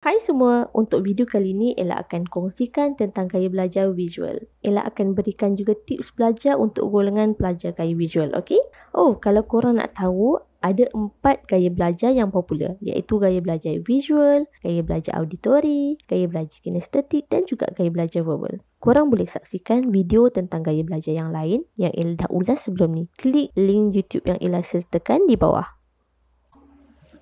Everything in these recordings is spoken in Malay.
Hai semua, untuk video kali ini Ella akan kongsikan tentang gaya belajar visual. Ella akan berikan juga tips belajar untuk golongan pelajar gaya visual, okey? Oh, kalau korang nak tahu, ada empat gaya belajar yang popular iaitu gaya belajar visual, gaya belajar auditory, gaya belajar kinestetik dan juga gaya belajar verbal. Korang boleh saksikan video tentang gaya belajar yang lain yang Ella dah ulas sebelum ni. Klik link YouTube yang Ella sertakan di bawah.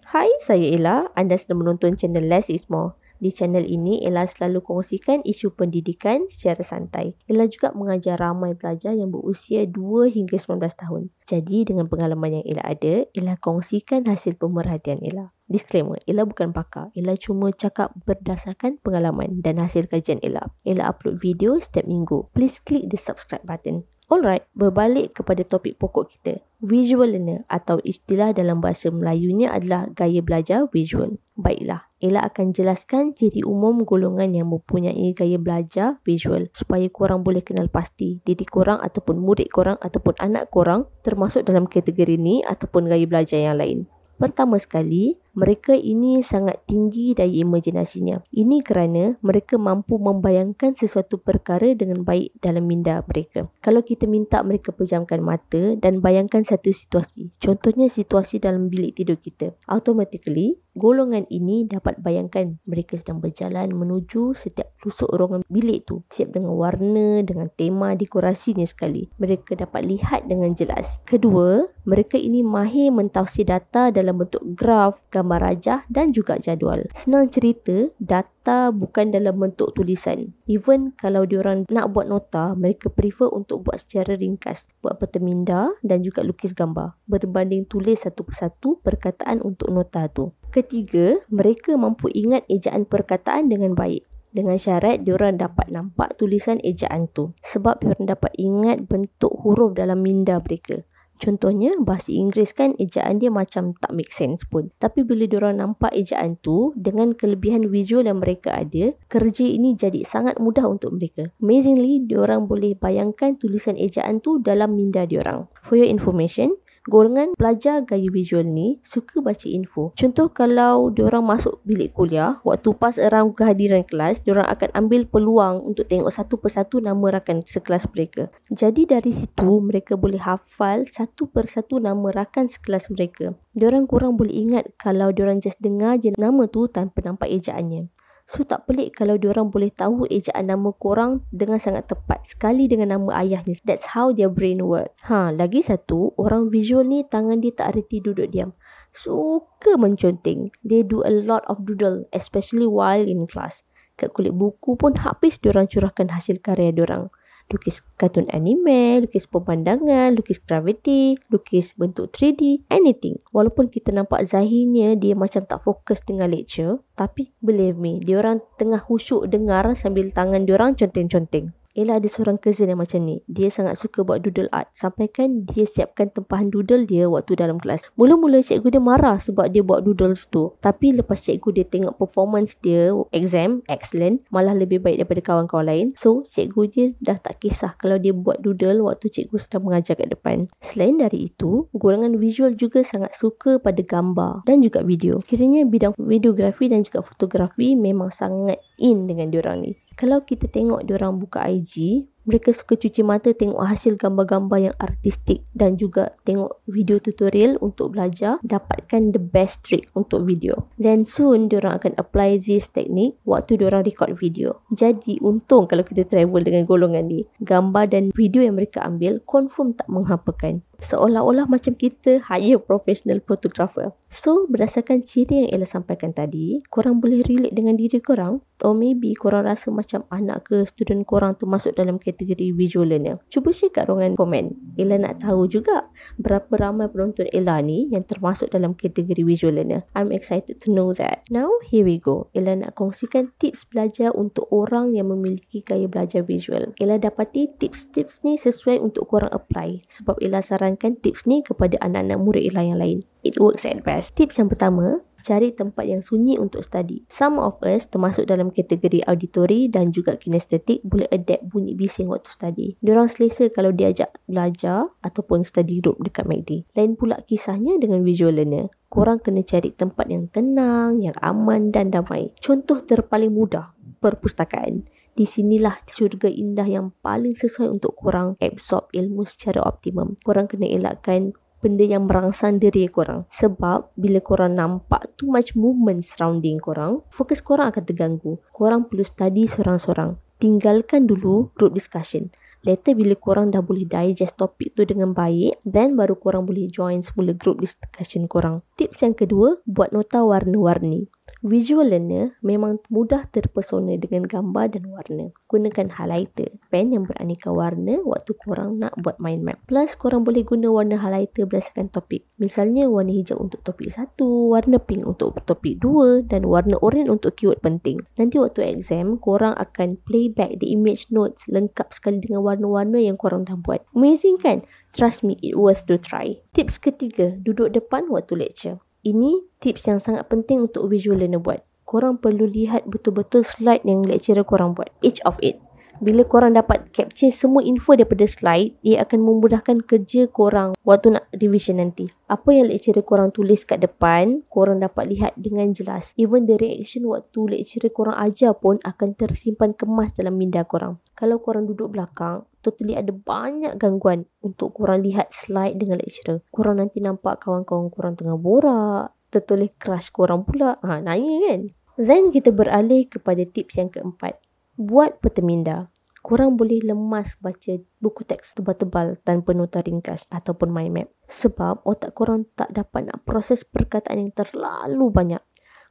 Hai, saya Ella. Anda sedang menonton channel Less is More. Di channel ini, Ella selalu kongsikan isu pendidikan secara santai. Ella juga mengajar ramai pelajar yang berusia 2 hingga 19 tahun. Jadi, dengan pengalaman yang Ella ada, Ella kongsikan hasil pemerhatian Ella. Disclaimer, Ella bukan pakar. Ella cuma cakap berdasarkan pengalaman dan hasil kajian Ella. Ella upload video setiap minggu. Please click the subscribe button. Alright, berbalik kepada topik pokok kita. Visual learner atau istilah dalam bahasa Melayunya adalah gaya belajar visual. Baiklah, Ella akan jelaskan ciri umum golongan yang mempunyai gaya belajar visual supaya korang boleh kenal pasti diri korang ataupun murid korang ataupun anak korang termasuk dalam kategori ni ataupun gaya belajar yang lain. Pertama sekali, mereka ini sangat tinggi daya imajinasinya. Ini kerana mereka mampu membayangkan sesuatu perkara dengan baik dalam minda mereka. Kalau kita minta mereka pejamkan mata dan bayangkan satu situasi, contohnya situasi dalam bilik tidur kita, automatically golongan ini dapat bayangkan mereka sedang berjalan menuju setiap lusuk ruangan bilik tu siap dengan warna dengan tema dekorasinya sekali mereka dapat lihat dengan jelas kedua mereka ini mahir mentafsir data dalam bentuk graf gambar rajah dan juga jadual. Senang cerita, data bukan dalam bentuk tulisan. Even kalau diorang nak buat nota, mereka prefer untuk buat secara ringkas. Buat peterminda dan juga lukis gambar. Berbanding tulis satu persatu perkataan untuk nota tu. Ketiga, mereka mampu ingat ejaan perkataan dengan baik. Dengan syarat diorang dapat nampak tulisan ejaan tu. Sebab diorang dapat ingat bentuk huruf dalam minda mereka. Contohnya, bahasa Inggeris kan ejaan dia macam tak make sense pun. Tapi bila diorang nampak ejaan tu, dengan kelebihan visual yang mereka ada, kerja ini jadi sangat mudah untuk mereka. Amazingly, diorang boleh bayangkan tulisan ejaan tu dalam minda diorang. For your information, golongan pelajar gaya visual ni suka baca info. Contoh kalau diorang masuk bilik kuliah, waktu pas orang kehadiran kelas, diorang akan ambil peluang untuk tengok satu persatu nama rakan sekelas mereka. Jadi dari situ, mereka boleh hafal satu persatu nama rakan sekelas mereka. Diorang kurang boleh ingat kalau diorang just dengar je nama tu tanpa nampak ejaannya. So tak pelik kalau diorang boleh tahu ejaan nama korang dengan sangat tepat sekali dengan nama ayahnya. That's how their brain work. Ha, lagi satu, orang visual ni tangan dia tak reti duduk diam. Suka menconteng. They do a lot of doodle, especially while in class. Kat kulit buku pun habis diorang curahkan hasil karya diorang lukis kartun anime, lukis pemandangan, lukis graviti, lukis bentuk 3D, anything. Walaupun kita nampak zahirnya dia macam tak fokus dengan lecture, tapi believe me, dia orang tengah husuk dengar sambil tangan dia orang conteng-conteng. Ella ada seorang cousin yang macam ni. Dia sangat suka buat doodle art. Sampai kan dia siapkan tempahan doodle dia waktu dalam kelas. Mula-mula cikgu dia marah sebab dia buat doodles tu. Tapi lepas cikgu dia tengok performance dia, exam, excellent, malah lebih baik daripada kawan-kawan lain. So, cikgu dia dah tak kisah kalau dia buat doodle waktu cikgu sudah mengajar kat depan. Selain dari itu, golongan visual juga sangat suka pada gambar dan juga video. Kiranya bidang videografi dan juga fotografi memang sangat in dengan diorang ni kalau kita tengok diorang buka IG, mereka suka cuci mata tengok hasil gambar-gambar yang artistik dan juga tengok video tutorial untuk belajar dapatkan the best trick untuk video. Then soon, diorang akan apply this technique waktu diorang record video. Jadi, untung kalau kita travel dengan golongan ni. Gambar dan video yang mereka ambil confirm tak menghapakan seolah-olah macam kita hire professional photographer. So, berdasarkan ciri yang Ella sampaikan tadi, korang boleh relate dengan diri korang or maybe korang rasa macam anak ke student korang tu masuk dalam kategori visual learner. Cuba share kat ruangan komen. Ella nak tahu juga berapa ramai penonton Ella ni yang termasuk dalam kategori visual learner. I'm excited to know that. Now, here we go. Ella nak kongsikan tips belajar untuk orang yang memiliki gaya belajar visual. Ella dapati tips-tips ni sesuai untuk korang apply sebab Ella saran sarankan tips ni kepada anak-anak murid Ila yang lain. It works at best. Tips yang pertama, cari tempat yang sunyi untuk study. Some of us termasuk dalam kategori auditory dan juga kinestetik boleh adapt bunyi bising waktu study. Diorang selesa kalau diajak belajar ataupun study group dekat MACD. Lain pula kisahnya dengan visual learner. Korang kena cari tempat yang tenang, yang aman dan damai. Contoh terpaling mudah, perpustakaan di sinilah syurga indah yang paling sesuai untuk korang absorb ilmu secara optimum. Korang kena elakkan benda yang merangsang diri korang. Sebab bila korang nampak too much movement surrounding korang, fokus korang akan terganggu. Korang perlu study seorang-seorang. Tinggalkan dulu group discussion. Later bila korang dah boleh digest topik tu dengan baik, then baru korang boleh join semula group discussion korang. Tips yang kedua, buat nota warna-warni. Visual learner memang mudah terpesona dengan gambar dan warna. Gunakan highlighter, pen yang beraneka warna waktu korang nak buat mind map. Plus, korang boleh guna warna highlighter berdasarkan topik. Misalnya, warna hijau untuk topik 1, warna pink untuk topik 2 dan warna oranye untuk keyword penting. Nanti waktu exam, korang akan playback the image notes lengkap sekali dengan warna-warna yang korang dah buat. Amazing kan? Trust me, it was to try. Tips ketiga, duduk depan waktu lecture. Ini tips yang sangat penting untuk visual learner buat. Korang perlu lihat betul-betul slide yang lecturer korang buat. Each of it bila korang dapat capture semua info daripada slide, ia akan memudahkan kerja korang waktu nak revision nanti. Apa yang lecturer korang tulis kat depan, korang dapat lihat dengan jelas. Even the reaction waktu lecturer korang ajar pun akan tersimpan kemas dalam minda korang. Kalau korang duduk belakang, totally ada banyak gangguan untuk korang lihat slide dengan lecturer. Korang nanti nampak kawan-kawan korang tengah borak, tertulis crush korang pula. Ha, nanya kan? Then kita beralih kepada tips yang keempat buat peterminda. Korang boleh lemas baca buku teks tebal-tebal tanpa nota ringkas ataupun mind map. Sebab otak korang tak dapat nak proses perkataan yang terlalu banyak.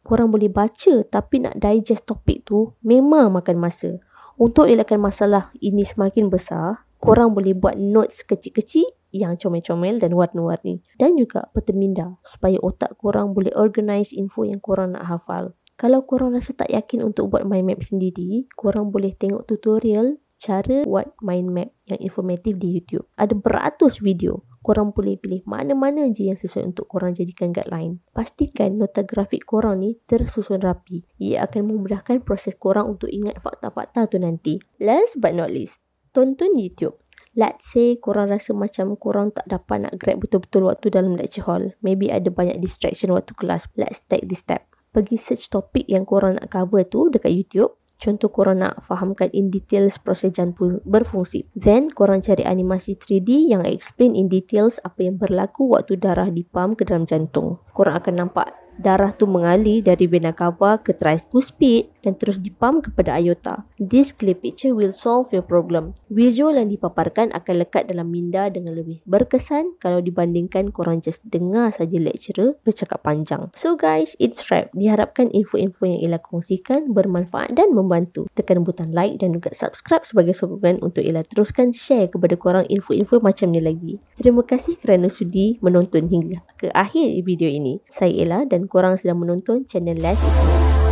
Korang boleh baca tapi nak digest topik tu memang makan masa. Untuk elakkan masalah ini semakin besar, korang boleh buat notes kecil-kecil yang comel-comel dan warna-warni. Dan juga peterminda supaya otak korang boleh organise info yang korang nak hafal. Kalau korang rasa tak yakin untuk buat mind map sendiri, korang boleh tengok tutorial cara buat mind map yang informatif di YouTube. Ada beratus video. Korang boleh pilih mana-mana je yang sesuai untuk korang jadikan guideline. Pastikan nota grafik korang ni tersusun rapi. Ia akan memudahkan proses korang untuk ingat fakta-fakta tu nanti. Last but not least, tonton YouTube. Let's say korang rasa macam korang tak dapat nak grab betul-betul waktu dalam lecture hall. Maybe ada banyak distraction waktu kelas. Let's take this step pergi search topik yang korang nak cover tu dekat YouTube. Contoh korang nak fahamkan in details proses jantung berfungsi. Then korang cari animasi 3D yang explain in details apa yang berlaku waktu darah dipam ke dalam jantung. Korang akan nampak darah tu mengalir dari vena cava ke tricuspid dan terus dipam kepada aorta. This clear picture will solve your problem. Visual yang dipaparkan akan lekat dalam minda dengan lebih berkesan kalau dibandingkan korang just dengar saja lecturer bercakap panjang. So guys, it's wrap. Diharapkan info-info yang Ella kongsikan bermanfaat dan membantu. Tekan butang like dan juga subscribe sebagai sokongan untuk Ella teruskan share kepada korang info-info macam ni lagi. Terima kasih kerana sudi menonton hingga ke akhir video ini. Saya Ella dan korang sedang menonton channel Let's Go.